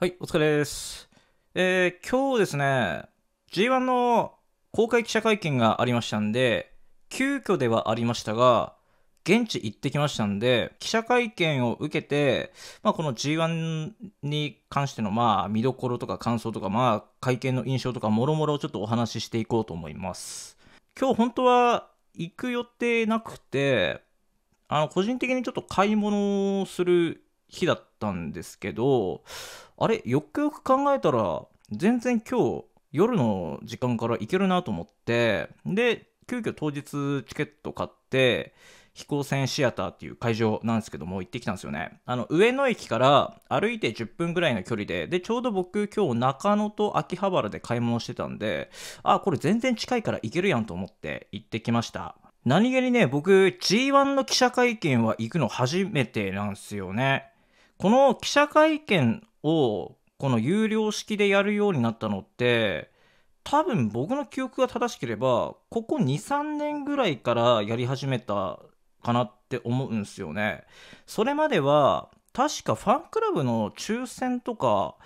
はい、お疲れです。えー、今日ですね、G1 の公開記者会見がありましたんで、急遽ではありましたが、現地行ってきましたんで、記者会見を受けて、まあ、この G1 に関してのまあ見どころとか感想とか、まあ、会見の印象とか、もろもろちょっとお話ししていこうと思います。今日本当は行く予定なくて、あの個人的にちょっと買い物をする日だったんですけどあれよくよく考えたら全然今日夜の時間から行けるなと思ってで急遽当日チケット買って飛行船シアターっていう会場なんですけども行ってきたんですよねあの上野駅から歩いて10分ぐらいの距離ででちょうど僕今日中野と秋葉原で買い物してたんであこれ全然近いから行けるやんと思って行ってきました何気にね僕 G1 の記者会見は行くの初めてなんですよねこの記者会見をこの有料式でやるようになったのって多分僕の記憶が正しければここ23年ぐらいからやり始めたかなって思うんですよね。それまでは確かファンクラブの抽選とか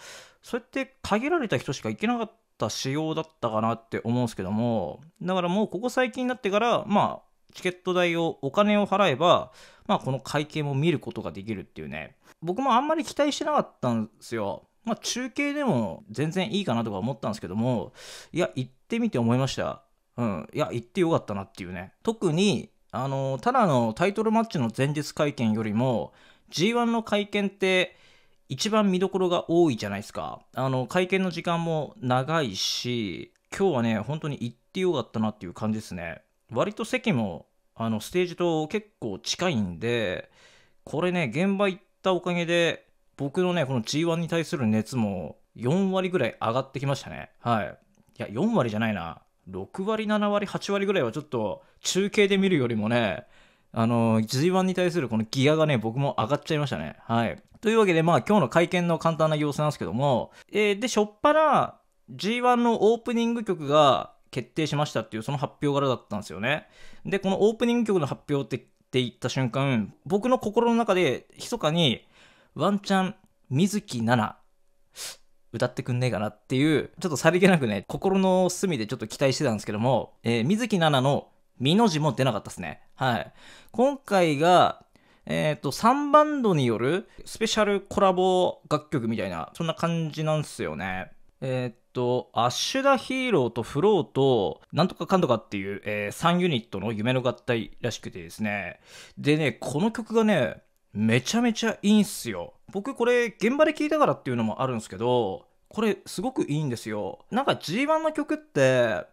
そうやって限られた人しか行けなかった仕様だったかなって思うんですけどもだからもうここ最近になってからまあチケット代をお金を払えば、まあ、この会見を見ることができるっていうね僕もあんまり期待してなかったんですよ。まあ、中継でも全然いいかなとか思ったんですけどもいや行ってみて思いました。うん、いや行ってよかったなっていうね特にあのただのタイトルマッチの前日会見よりも G1 の会見って一番見どころが多いじゃないですかあの会見の時間も長いし今日はね本当に行ってよかったなっていう感じですね割と席もあのステージと結構近いんでこれね現場行ったおかげで僕のねこの G1 に対する熱も4割ぐらい上がってきましたねはいいや4割じゃないな6割7割8割ぐらいはちょっと中継で見るよりもねあの G1 に対するこのギアがね僕も上がっちゃいましたねはいというわけでまあ今日の会見の簡単な様子なんですけども、えー、でしょっぱな G1 のオープニング曲が決定しましたっていうその発表らだったんですよね。で、このオープニング曲の発表ってって言った瞬間、僕の心の中で密かにワンチャン水木奈々歌ってくんねえかなっていう、ちょっとさりげなくね、心の隅でちょっと期待してたんですけども、えー、水木奈々の美の字も出なかったですね。はい。今回が、えっ、ー、と、3バンドによるスペシャルコラボ楽曲みたいな、そんな感じなんですよね。えっ、ー、と、アッシュダヒーローとフローと、なんとかかんとかっていう、えー、3ユニットの夢の合体らしくてですね。でね、この曲がね、めちゃめちゃいいんすよ。僕これ現場で聴いたからっていうのもあるんですけど、これすごくいいんですよ。なんか G1 の曲って、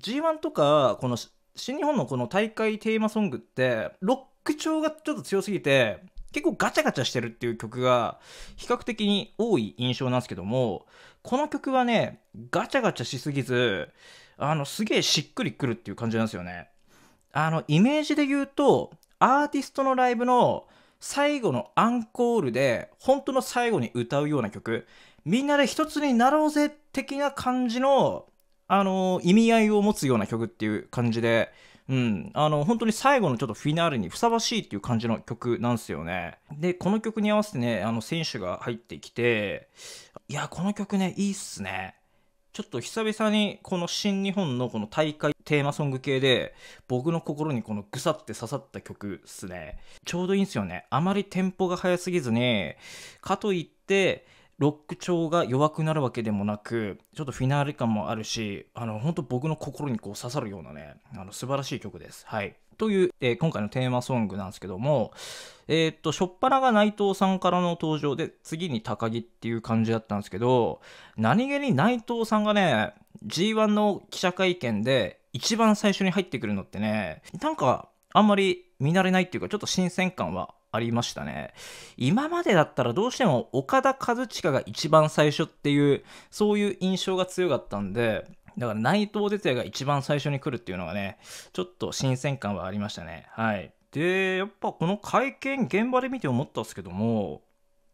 G1 とか、この新日本のこの大会テーマソングって、ロック調がちょっと強すぎて、結構ガチャガチャしてるっていう曲が比較的に多い印象なんですけども、この曲はね、ガチャガチャしすぎず、あの、すげえしっくりくるっていう感じなんですよね。あの、イメージで言うと、アーティストのライブの最後のアンコールで、本当の最後に歌うような曲、みんなで一つになろうぜ的な感じの、あの、意味合いを持つような曲っていう感じで、うん、あの本当に最後のちょっとフィナーレにふさわしいっていう感じの曲なんですよね。でこの曲に合わせてねあの選手が入ってきていやこの曲ねいいっすね。ちょっと久々にこの新日本のこの大会テーマソング系で僕の心にこのぐさって刺さった曲っすね。ちょうどいいんすよね。あまりテンポが速すぎずに、かといってロック調が弱くなるわけでもなくちょっとフィナーレ感もあるしあの本当僕の心にこう刺さるようなねあの素晴らしい曲です。はいという、えー、今回のテーマソングなんですけども、えー、っと、しょっぱなが内藤さんからの登場で、次に高木っていう感じだったんですけど、何気に内藤さんがね、G1 の記者会見で一番最初に入ってくるのってね、なんかあんまり見慣れないっていうか、ちょっと新鮮感はありましたね。今までだったらどうしても岡田和親が一番最初っていう、そういう印象が強かったんで、だから内藤哲也が一番最初に来るっていうのがね、ちょっと新鮮感はありましたね。はい。で、やっぱこの会見、現場で見て思ったんですけども、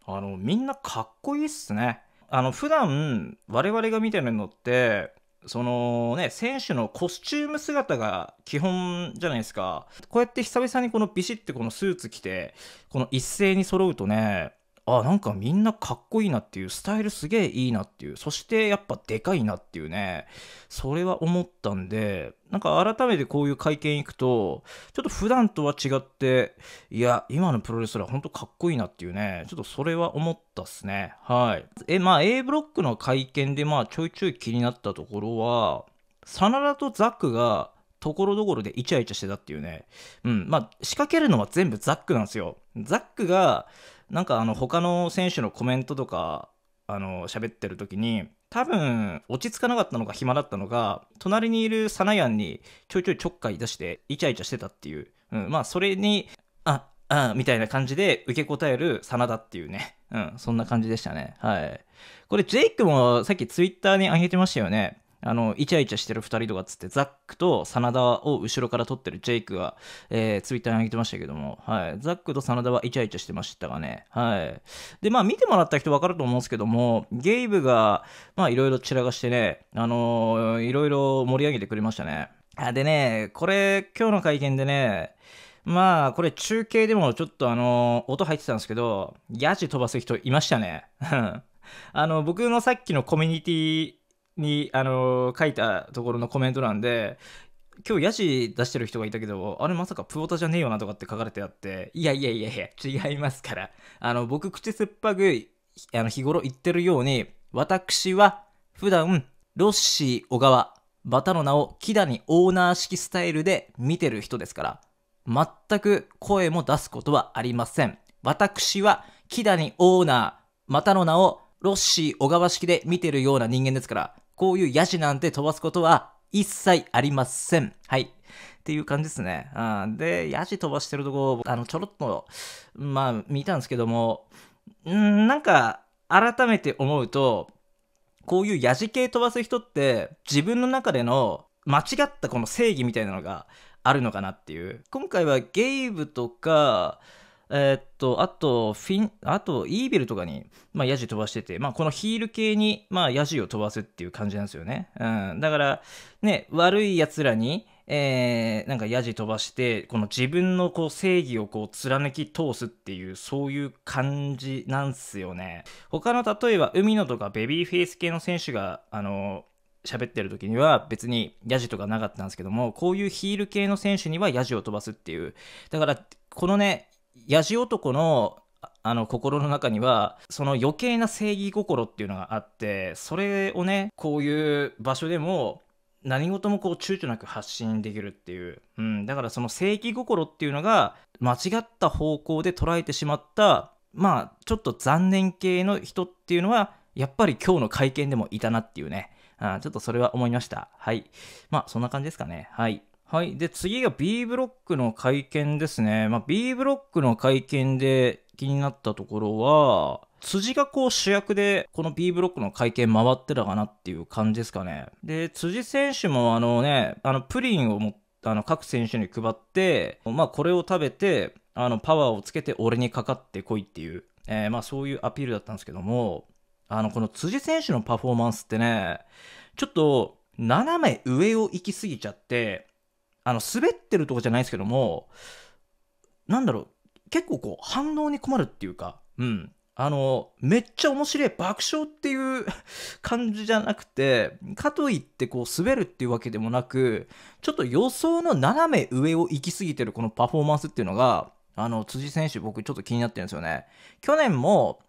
あの、みんなかっこいいっすね。あの、普段、我々が見てるのって、そのね、選手のコスチューム姿が基本じゃないですか。こうやって久々にこのビシッてこのスーツ着て、この一斉に揃うとね、あなんかみんなかっこいいなっていうスタイルすげえいいなっていうそしてやっぱでかいなっていうねそれは思ったんでなんか改めてこういう会見行くとちょっと普段とは違っていや今のプロレスラーほんとかっこいいなっていうねちょっとそれは思ったっすねはいえまあ A ブロックの会見でまあちょいちょい気になったところは真田とザックがところどころでイチャイチャしてたっていうね。うん。まあ、仕掛けるのは全部ザックなんですよ。ザックが、なんかあの他の選手のコメントとかあの喋ってる時に多分落ち着かなかったのか暇だったのか隣にいるサナヤンにちょいちょいちょっかい出してイチャイチャしてたっていう、うん、まあそれにああみたいな感じで受け答える真田っていうね、うん、そんな感じでしたねはいこれジェイクもさっきツイッターに上げてましたよねあの、イチャイチャしてる2人とかっつって、ザックと真田を後ろから撮ってるジェイクが、えー、ツイッターに上げてましたけども、はい。ザックと真田はイチャイチャしてましたがね、はい。で、まあ、見てもらった人分かると思うんですけども、ゲイブが、まあ、いろいろ散らかしてね、あのー、いろいろ盛り上げてくれましたね。あでね、これ、今日の会見でね、まあ、これ中継でもちょっとあの、音入ってたんですけど、ヤジ飛ばす人いましたね。あの、僕のさっきのコミュニティに、あのー、書いたところのコメント欄で、今日ヤジ出してる人がいたけど、あれまさかプオタじゃねえよなとかって書かれてあって、いやいやいやいや、違いますから。あの、僕、口酸っぱく、あの、日頃言ってるように、私は普段、ロッシー小川、バタの名を木谷オーナー式スタイルで見てる人ですから、全く声も出すことはありません。私は木谷オーナー、またの名をロッシー小川式で見てるような人間ですから、こういうヤジなんて飛ばすことは一切ありません。はい。っていう感じですね。うん、で、ヤジ飛ばしてるとこ、あの、ちょろっと、まあ、見たんですけども、んなんか、改めて思うと、こういうヤジ系飛ばす人って、自分の中での間違ったこの正義みたいなのがあるのかなっていう。今回はゲイブとか、えー、っと、あと、フィン、あと、イーベルとかに、まあ、ヤジ飛ばしてて、まあ、このヒール系に、まあ、ヤジを飛ばすっていう感じなんですよね。うん。だから、ね、悪い奴らに、えー、なんかヤジ飛ばして、この自分のこう正義をこう貫き通すっていう、そういう感じなんすよね。他の、例えば、海野とかベビーフェイス系の選手が、あの、喋ってる時には別にヤジとかなかったんですけども、こういうヒール系の選手にはヤジを飛ばすっていう。だから、このね、ヤジ男のあの心の中にはその余計な正義心っていうのがあってそれをねこういう場所でも何事もこう躊躇なく発信できるっていう、うん、だからその正義心っていうのが間違った方向で捉えてしまったまあちょっと残念系の人っていうのはやっぱり今日の会見でもいたなっていうね、うん、ちょっとそれは思いましたはいまあそんな感じですかねはいはい。で、次が B ブロックの会見ですね。まあ、B ブロックの会見で気になったところは、辻がこう主役で、この B ブロックの会見回ってたかなっていう感じですかね。で、辻選手もあのね、あの、プリンをもあの、各選手に配って、まあ、これを食べて、あの、パワーをつけて俺にかかってこいっていう、えー、まあ、そういうアピールだったんですけども、あの、この辻選手のパフォーマンスってね、ちょっと、斜め上を行き過ぎちゃって、あの、滑ってるとかじゃないですけども、なんだろう、結構こう、反応に困るっていうか、うん。あの、めっちゃ面白い爆笑っていう 感じじゃなくて、かといってこう滑るっていうわけでもなく、ちょっと予想の斜め上を行き過ぎてるこのパフォーマンスっていうのが、あの、辻選手僕ちょっと気になってるんですよね。去年も、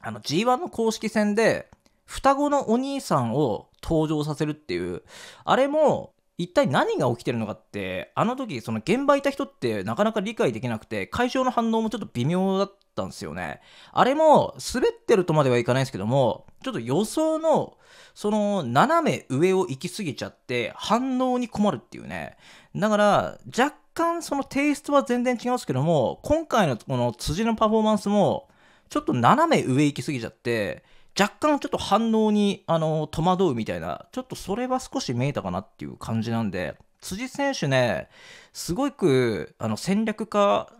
あの、G1 の公式戦で、双子のお兄さんを登場させるっていう、あれも、一体何が起きてるのかってあの時その現場いた人ってなかなか理解できなくて会場の反応もちょっと微妙だったんですよねあれも滑ってるとまではいかないですけどもちょっと予想のその斜め上を行き過ぎちゃって反応に困るっていうねだから若干そのテイストは全然違うんですけども今回のこの辻のパフォーマンスもちょっと斜め上行き過ぎちゃって若干ちょっと反応にあの戸惑うみたいな、ちょっとそれは少し見えたかなっていう感じなんで、辻選手ね、すごくあの戦略家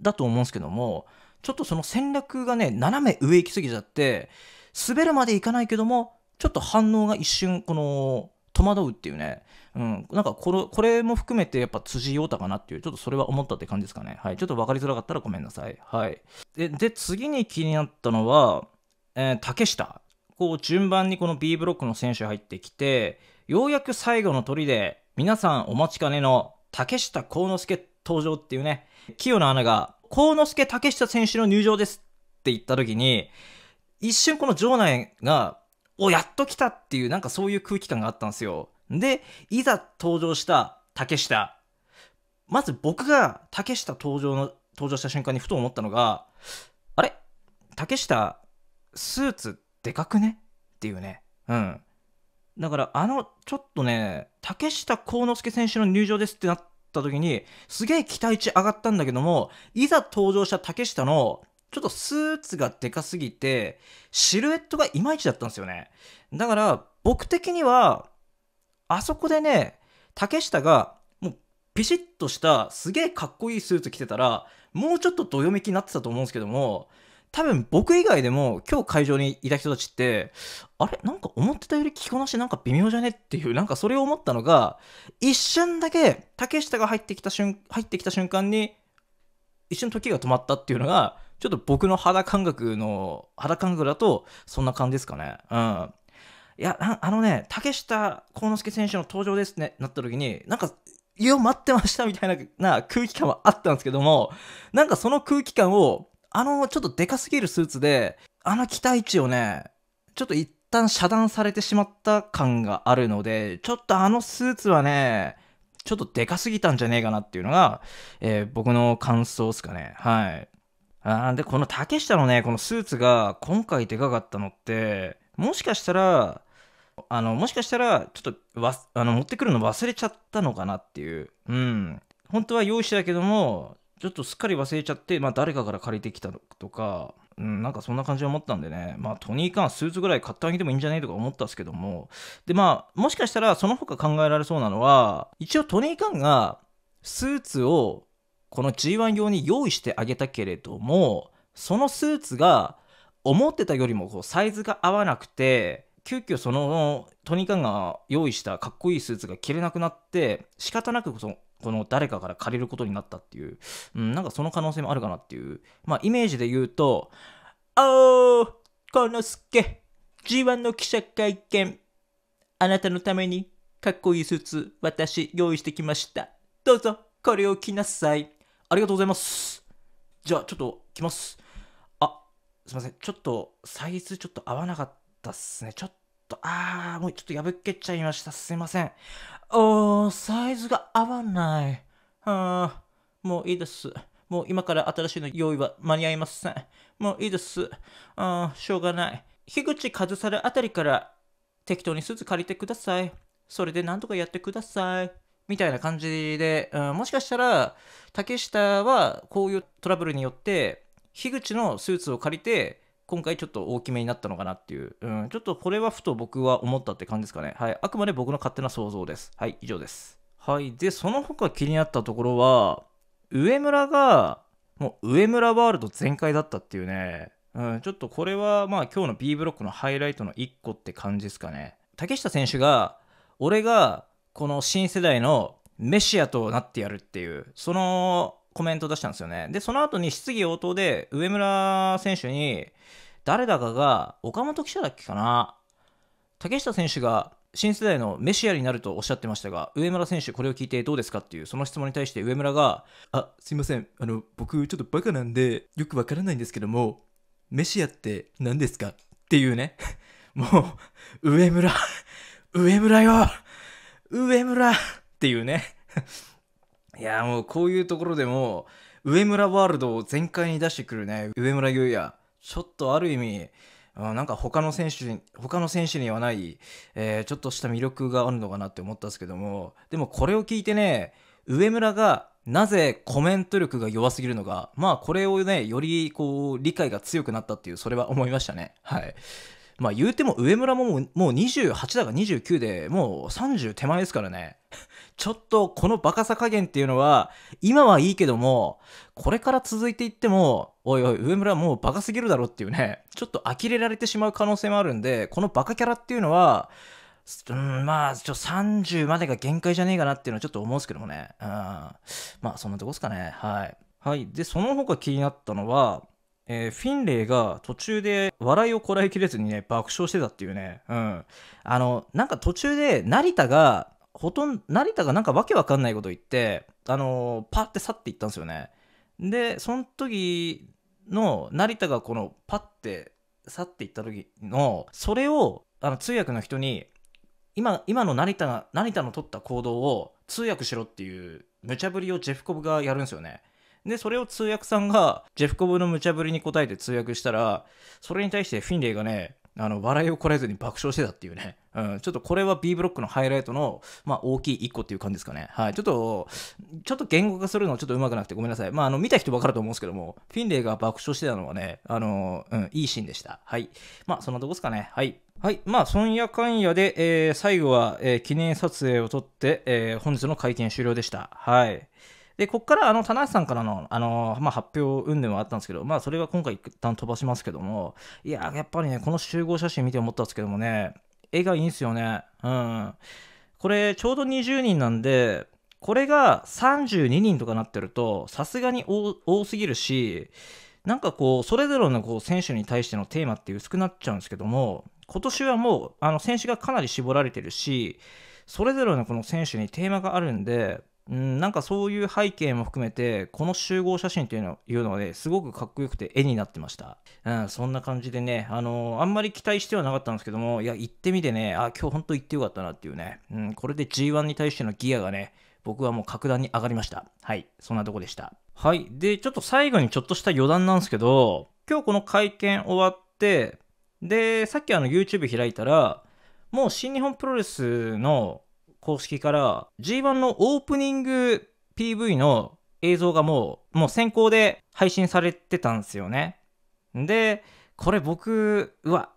だと思うんですけども、ちょっとその戦略がね、斜め上行き過ぎちゃって、滑るまでいかないけども、ちょっと反応が一瞬、この、戸惑うっていうね、うん、なんかこれこれも含めてやっぱ辻陽太かなっていう、ちょっとそれは思ったって感じですかね。はい、ちょっと分かりづらかったらごめんなさい。はい。で、で次に気になったのは、えー、竹下、こう順番にこの B ブロックの選手入ってきて、ようやく最後の砦で、皆さんお待ちかねの竹下幸之助登場っていうね、清野アナが、幸之助竹下選手の入場ですって言った時に、一瞬この場内が、お、やっと来たっていう、なんかそういう空気感があったんですよ。で、いざ登場した竹下。まず僕が竹下登場の、登場した瞬間にふと思ったのが、あれ竹下スーツでかくねっていうね。うん。だからあのちょっとね竹下幸之助選手の入場ですってなった時にすげえ期待値上がったんだけどもいざ登場した竹下のちょっとスーツがでかすぎてシルエットがいまいちだったんですよねだから僕的にはあそこでね竹下がもうピシッとしたすげえかっこいいスーツ着てたらもうちょっとどよめきになってたと思うんですけども多分僕以外でも今日会場にいた人たちってあれなんか思ってたより着こなしなんか微妙じゃねっていうなんかそれを思ったのが一瞬だけ竹下が入ってきた瞬入ってきた瞬間に一瞬時が止まったっていうのがちょっと僕の肌感覚の肌感覚だとそんな感じですかねうんいやあのね竹下幸之助選手の登場ですねなった時になんかいを待ってましたみたいな空気感はあったんですけどもなんかその空気感をあの、ちょっとでかすぎるスーツで、あの期待値をね、ちょっと一旦遮断されてしまった感があるので、ちょっとあのスーツはね、ちょっとでかすぎたんじゃねえかなっていうのが、えー、僕の感想ですかね。はい。あで、この竹下のね、このスーツが今回でかかったのって、もしかしたら、あの、もしかしたら、ちょっとわ、あの、持ってくるの忘れちゃったのかなっていう。うん。本当は用意してたけども、ちょっとすっかり忘れちゃって、まあ、誰かから借りてきたとか、うん、なんかそんな感じは思ったんでね、まあ、トニー・カーンスーツぐらい買ってあげてもいいんじゃないとか思ったんですけども、で、まあ、もしかしたらその他考えられそうなのは、一応トニー・カーンがスーツをこの G1 用に用意してあげたけれども、そのスーツが思ってたよりもこうサイズが合わなくて、急遽そのトニカンが用意したかっこいいスーツが着れなくなって仕方なくこの誰かから借りることになったっていう、うん、なんかその可能性もあるかなっていうまあイメージで言うと「おーこのすけ G1 の記者会見あなたのためにかっこいいスーツ私用意してきましたどうぞこれを着なさいありがとうございますじゃあちょっと着ますあすいませんちょっとサイズちょっと合わなかったったっすね。ちょっと、あー、もうちょっと破けちゃいました。すいません。おー、サイズが合わない。あー、もういいです。もう今から新しいの用意は間に合いません。もういいです。あー、しょうがない。樋口和猿あたりから適当にスーツ借りてください。それで何とかやってください。みたいな感じで、うん、もしかしたら竹下はこういうトラブルによって樋口のスーツを借りて今回ちょっと大きめになったのかなっていう、うん、ちょっとこれはふと僕は思ったって感じですかね。はい。あくまで僕の勝手な想像です。はい、以上です。はい。で、その他気になったところは、上村が、もう上村ワールド全開だったっていうね、うん、ちょっとこれはまあ今日の B ブロックのハイライトの1個って感じですかね。竹下選手が、俺がこの新世代のメシアとなってやるっていう、そのコメント出したんですよね。で、その後に質疑応答で、上村選手に、誰だかが、岡本記者だっけかな竹下選手が新世代のメシアになるとおっしゃってましたが、上村選手、これを聞いてどうですかっていう、その質問に対して上村が、あ、すいません、あの、僕、ちょっとバカなんで、よくわからないんですけども、メシアって何ですかっていうね、もう、上村、上村よ上村っていうねいやもうこういうところでも上村ワールドを全開に出してくるね上村優也ちょっとある意味なんか他の選手に他の選手にはない、えちょっとした魅力があるのかなって思ったんですけどもでもこれを聞いてね上村がなぜコメント力が弱すぎるのかまあこれをねよりこう理解が強くなったっていうそれは思いましたねはいまあ言うても上村ももう28だか29でもう30手前ですからね。ちょっとこのバカさ加減っていうのは今はいいけどもこれから続いていってもおいおい上村もうバカすぎるだろっていうねちょっと呆れられてしまう可能性もあるんでこのバカキャラっていうのはうんまあちょ30までが限界じゃねえかなっていうのはちょっと思うんですけどもねうんまあそんなとこっすかねはい。はい。で、その他気になったのは、えー、フィンレイが途中で笑いをこらえきれずにね、爆笑してたっていうね。うん。あの、なんか途中で成田が、ほとんど、成田がなんかわけわかんないこと言って、あのー、パって去っていったんですよね。で、その時の成田がこのパって去っていった時の、それを、あの、通訳の人に、今、今の成田が、成田の取った行動を通訳しろっていう無茶ぶりをジェフコブがやるんですよね。で、それを通訳さんが、ジェフコブの無茶ぶりに答えて通訳したら、それに対してフィンレイがね、あの、笑いをこらえずに爆笑してたっていうね。うん、ちょっとこれは B ブロックのハイライトの、まあ、大きい一個っていう感じですかね。はい。ちょっと、ちょっと言語化するのちょっとうまくなくてごめんなさい。まあ、あの、見た人わかると思うんですけども、フィンレイが爆笑してたのはね、あの、うん、いいシーンでした。はい。まあ、そんなとこですかね。はい。はい。まあ、そんやかんやで、えー、最後は、えー、記念撮影を撮って、えー、本日の会見終了でした。はい。で、ここから、あの、田中さんからの、あの、まあ、発表運々はあったんですけど、まあ、それが今回一旦飛ばしますけども、いや、やっぱりね、この集合写真見て思ったんですけどもね、絵がいいんですよね。うん。これ、ちょうど20人なんで、これが32人とかなってると、さすがに多すぎるし、なんかこう、それぞれのこう選手に対してのテーマって薄くなっちゃうんですけども、今年はもう、あの、選手がかなり絞られてるし、それぞれのこの選手にテーマがあるんで、うん、なんかそういう背景も含めてこの集合写真というのいうのねすごくかっこよくて絵になってました、うん、そんな感じでね、あのー、あんまり期待してはなかったんですけどもいや行ってみてねあ今日本当行ってよかったなっていうね、うん、これで G1 に対してのギアがね僕はもう格段に上がりましたはいそんなとこでしたはいでちょっと最後にちょっとした余談なんですけど今日この会見終わってでさっきあの YouTube 開いたらもう新日本プロレスの公式から G1 のオープニング PV の映像がもう、もう先行で配信されてたんですよね。で、これ僕、うわ、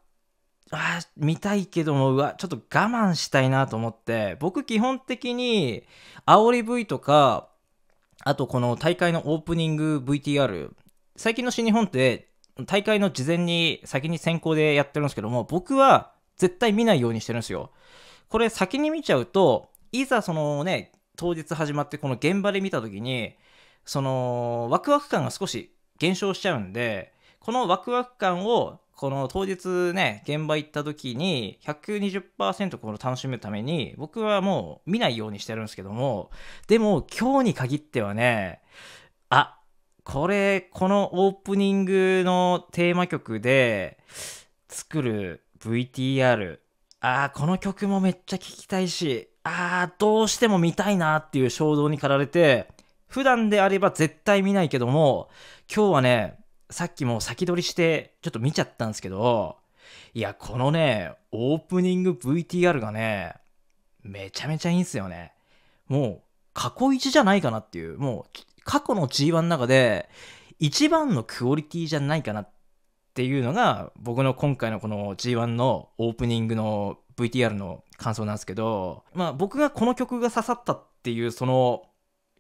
あ見たいけども、うわ、ちょっと我慢したいなと思って、僕基本的に煽り V とか、あとこの大会のオープニング VTR、最近の新日本って大会の事前に先に先行でやってるんですけども、僕は絶対見ないようにしてるんですよ。これ先に見ちゃうと、いざそのね、当日始まってこの現場で見た時に、そのワクワク感が少し減少しちゃうんで、このワクワク感をこの当日ね、現場行った時に120%この楽しむために、僕はもう見ないようにしてるんですけども、でも今日に限ってはね、あ、これ、このオープニングのテーマ曲で作る VTR、ああ、この曲もめっちゃ聴きたいし、ああ、どうしても見たいなっていう衝動に駆られて、普段であれば絶対見ないけども、今日はね、さっきも先取りしてちょっと見ちゃったんですけど、いや、このね、オープニング VTR がね、めちゃめちゃいいんすよね。もう、過去一じゃないかなっていう、もう、過去の G1 の中で、一番のクオリティじゃないかなっっていうのが僕の今回のこの G1 のオープニングの VTR の感想なんですけど、まあ、僕がこの曲が刺さったっていうその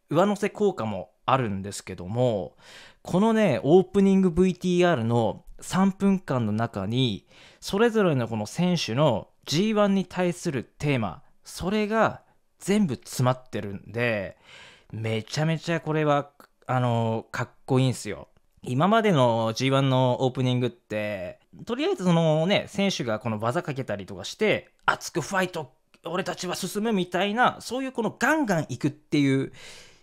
上乗せ効果もあるんですけどもこのねオープニング VTR の3分間の中にそれぞれのこの選手の G1 に対するテーマそれが全部詰まってるんでめちゃめちゃこれはあのかっこいいんすよ。今までの G1 のオープニングって、とりあえずそのね、選手がこの技かけたりとかして、熱くファイト、俺たちは進むみたいな、そういうこのガンガン行くっていう、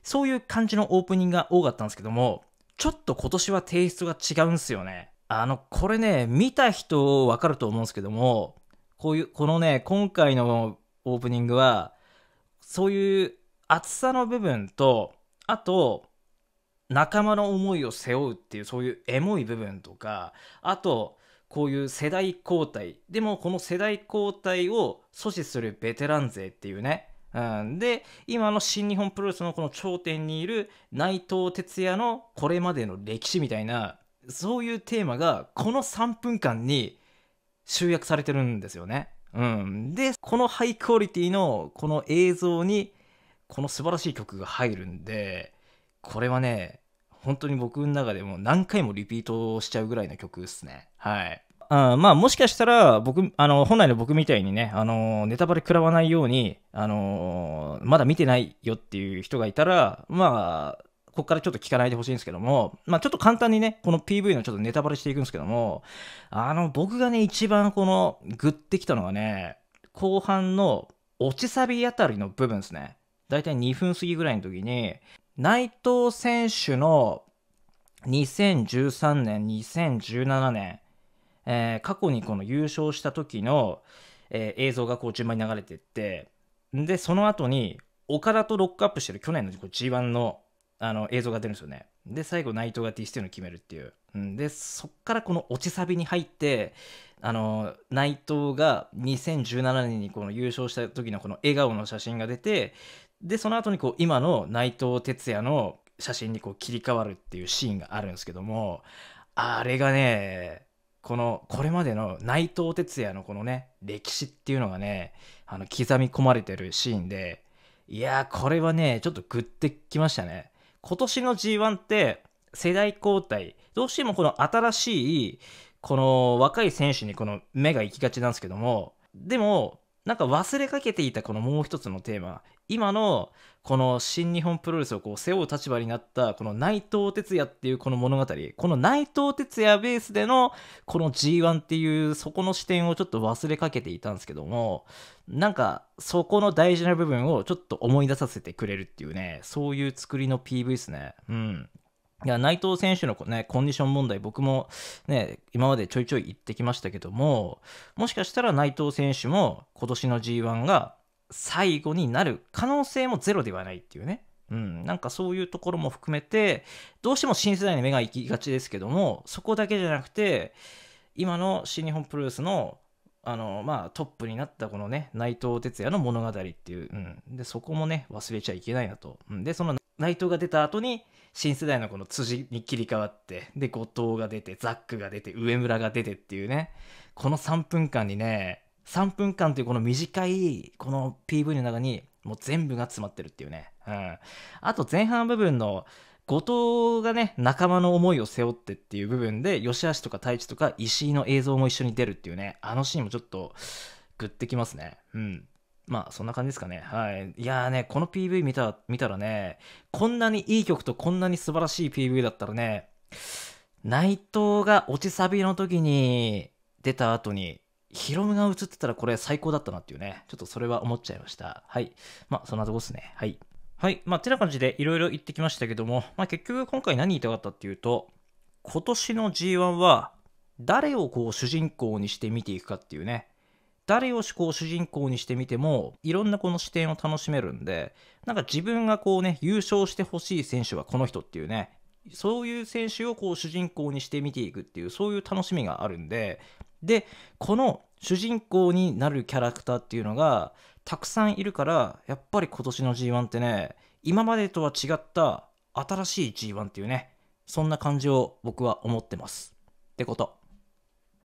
そういう感じのオープニングが多かったんですけども、ちょっと今年はテイストが違うんすよね。あの、これね、見た人わかると思うんですけども、こういう、このね、今回のオープニングは、そういう厚さの部分と、あと、仲間の思いを背負うっていうそういうエモい部分とかあとこういう世代交代でもこの世代交代を阻止するベテラン勢っていうね、うん、で今の新日本プロレスのこの頂点にいる内藤哲也のこれまでの歴史みたいなそういうテーマがこの3分間に集約されてるんですよね。うん、でこのハイクオリティのこの映像にこの素晴らしい曲が入るんでこれはね、本当に僕の中でも何回もリピートしちゃうぐらいの曲ですね。はい。あまあもしかしたら僕あの本来の僕みたいにね、あのネタバレ食らわないように、あのまだ見てないよっていう人がいたらまあここからちょっと聞かないでほしいんですけども、まあ、ちょっと簡単にね、この PV のちょっとネタバレしていくんですけども、あの、僕がね、一番この、グッてきたのはね、後半の落ちサビあたりの部分ですね。だいたい2分過ぎぐらいの時に、内藤選手の2013年、2017年、えー、過去にこの優勝した時の、えー、映像がこう順番に流れてって、で、その後に岡田とロックアップしてる去年の G1 のあの映像が出るんですよね。で、最後内藤がステ t の決めるっていう。で、そっからこの落ちサビに入って、あの、内藤が2017年にこの優勝した時のこの笑顔の写真が出て、でその後にこう今の内藤哲也の写真にこう切り替わるっていうシーンがあるんですけどもあれがねこのこれまでの内藤哲也のこのね歴史っていうのがねあの刻み込まれてるシーンでいやこれはねちょっとグッてきましたね今年の G1 って世代交代どうしてもこの新しいこの若い選手にこの目が行きがちなんですけどもでもなんか忘れかけていたこのもう一つのテーマ今のこの新日本プロレスをこう背負う立場になったこの内藤哲也っていうこの物語この内藤哲也ベースでのこの G1 っていうそこの視点をちょっと忘れかけていたんですけどもなんかそこの大事な部分をちょっと思い出させてくれるっていうねそういう作りの PV ですねうんいや内藤選手の、ね、コンディション問題、僕も、ね、今までちょいちょい言ってきましたけども、もしかしたら内藤選手も今年の g 1が最後になる可能性もゼロではないっていうね、うん、なんかそういうところも含めて、どうしても新世代に目が行きがちですけども、そこだけじゃなくて、今の新日本プロレスのあのまあ、トップになったこのね内藤哲也の物語っていう、うん、でそこもね忘れちゃいけないなと、うん、でその内藤が出た後に、新世代のこの辻に切り替わって、で、後藤が出て、ザックが出て、上村が出てっていうね、この3分間にね、3分間というこの短い、この PV の中に、もう全部が詰まってるっていうね。うん。あと前半部分の、後藤がね、仲間の思いを背負ってっていう部分で、吉橋とか太一とか石井の映像も一緒に出るっていうね、あのシーンもちょっと、グッてきますね。うん。まあそんな感じですかね。はい。いやーね、この PV 見た見たらね、こんなにいい曲とこんなに素晴らしい PV だったらね、内藤が落ちサビの時に出た後に、ヒロムが映ってたらこれ最高だったなっていうね、ちょっとそれは思っちゃいました。はい。まあそんなとこっすね。はい。はい。まあてな感じでいろいろ言ってきましたけども、まあ結局今回何言いたかったっていうと、今年の G1 は誰をこう主人公にして見ていくかっていうね、誰をこう主人公にしてみてもいろんなこの視点を楽しめるんでなんか自分がこうね優勝してほしい選手はこの人っていうねそういう選手をこう主人公にして見ていくっていうそういう楽しみがあるんででこの主人公になるキャラクターっていうのがたくさんいるからやっぱり今年の G1 ってね今までとは違った新しい G1 っていうねそんな感じを僕は思ってますってこと。